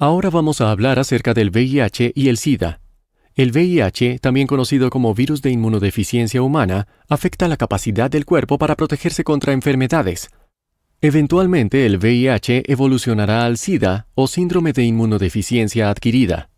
Ahora vamos a hablar acerca del VIH y el SIDA. El VIH, también conocido como virus de inmunodeficiencia humana, afecta la capacidad del cuerpo para protegerse contra enfermedades. Eventualmente el VIH evolucionará al SIDA o síndrome de inmunodeficiencia adquirida.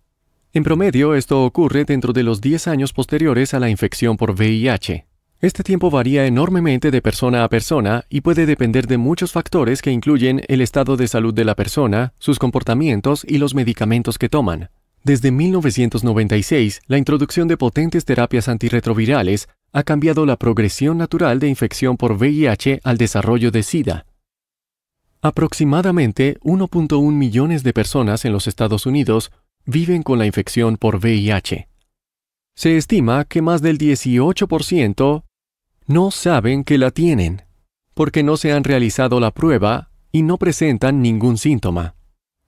En promedio, esto ocurre dentro de los 10 años posteriores a la infección por VIH. Este tiempo varía enormemente de persona a persona y puede depender de muchos factores que incluyen el estado de salud de la persona, sus comportamientos y los medicamentos que toman. Desde 1996, la introducción de potentes terapias antirretrovirales ha cambiado la progresión natural de infección por VIH al desarrollo de SIDA. Aproximadamente 1.1 millones de personas en los Estados Unidos viven con la infección por VIH. Se estima que más del 18% no saben que la tienen, porque no se han realizado la prueba y no presentan ningún síntoma.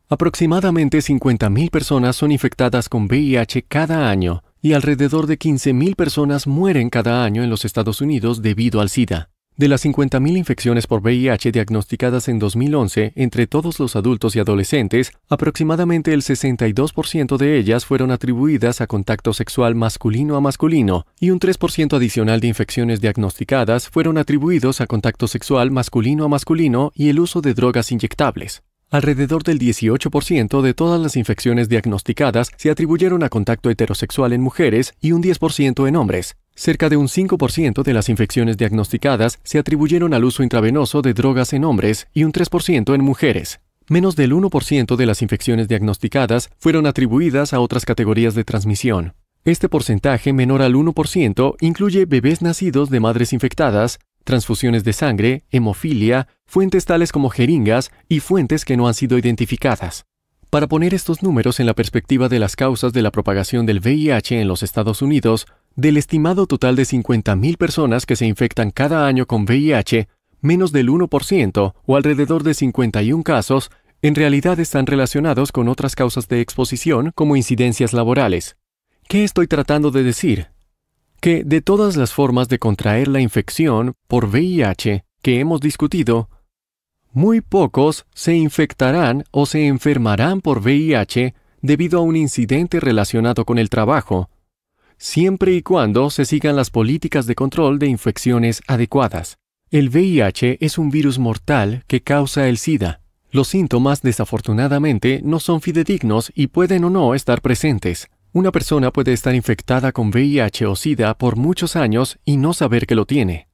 Aproximadamente 50.000 personas son infectadas con VIH cada año y alrededor de 15.000 personas mueren cada año en los Estados Unidos debido al SIDA. De las 50.000 infecciones por VIH diagnosticadas en 2011 entre todos los adultos y adolescentes, aproximadamente el 62% de ellas fueron atribuidas a contacto sexual masculino a masculino y un 3% adicional de infecciones diagnosticadas fueron atribuidos a contacto sexual masculino a masculino y el uso de drogas inyectables. Alrededor del 18% de todas las infecciones diagnosticadas se atribuyeron a contacto heterosexual en mujeres y un 10% en hombres. Cerca de un 5% de las infecciones diagnosticadas se atribuyeron al uso intravenoso de drogas en hombres y un 3% en mujeres. Menos del 1% de las infecciones diagnosticadas fueron atribuidas a otras categorías de transmisión. Este porcentaje menor al 1% incluye bebés nacidos de madres infectadas, transfusiones de sangre, hemofilia, fuentes tales como jeringas y fuentes que no han sido identificadas. Para poner estos números en la perspectiva de las causas de la propagación del VIH en los Estados Unidos, del estimado total de 50.000 personas que se infectan cada año con VIH, menos del 1% o alrededor de 51 casos en realidad están relacionados con otras causas de exposición como incidencias laborales. ¿Qué estoy tratando de decir? Que de todas las formas de contraer la infección por VIH que hemos discutido, muy pocos se infectarán o se enfermarán por VIH debido a un incidente relacionado con el trabajo, siempre y cuando se sigan las políticas de control de infecciones adecuadas. El VIH es un virus mortal que causa el SIDA. Los síntomas desafortunadamente no son fidedignos y pueden o no estar presentes. Una persona puede estar infectada con VIH o SIDA por muchos años y no saber que lo tiene.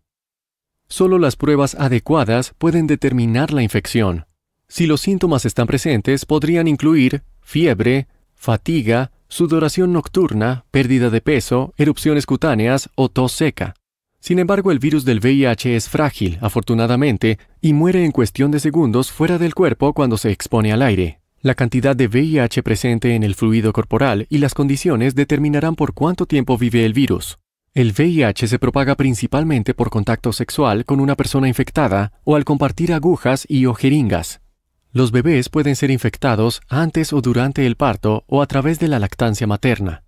Solo las pruebas adecuadas pueden determinar la infección. Si los síntomas están presentes, podrían incluir fiebre, fatiga, sudoración nocturna, pérdida de peso, erupciones cutáneas o tos seca. Sin embargo, el virus del VIH es frágil, afortunadamente, y muere en cuestión de segundos fuera del cuerpo cuando se expone al aire. La cantidad de VIH presente en el fluido corporal y las condiciones determinarán por cuánto tiempo vive el virus. El VIH se propaga principalmente por contacto sexual con una persona infectada o al compartir agujas y o jeringas. Los bebés pueden ser infectados antes o durante el parto o a través de la lactancia materna.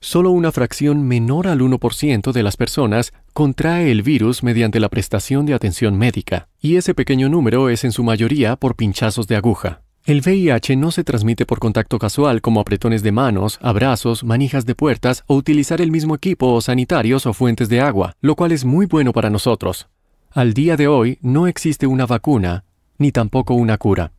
Solo una fracción menor al 1% de las personas contrae el virus mediante la prestación de atención médica, y ese pequeño número es en su mayoría por pinchazos de aguja. El VIH no se transmite por contacto casual como apretones de manos, abrazos, manijas de puertas o utilizar el mismo equipo o sanitarios o fuentes de agua, lo cual es muy bueno para nosotros. Al día de hoy no existe una vacuna, ni tampoco una cura.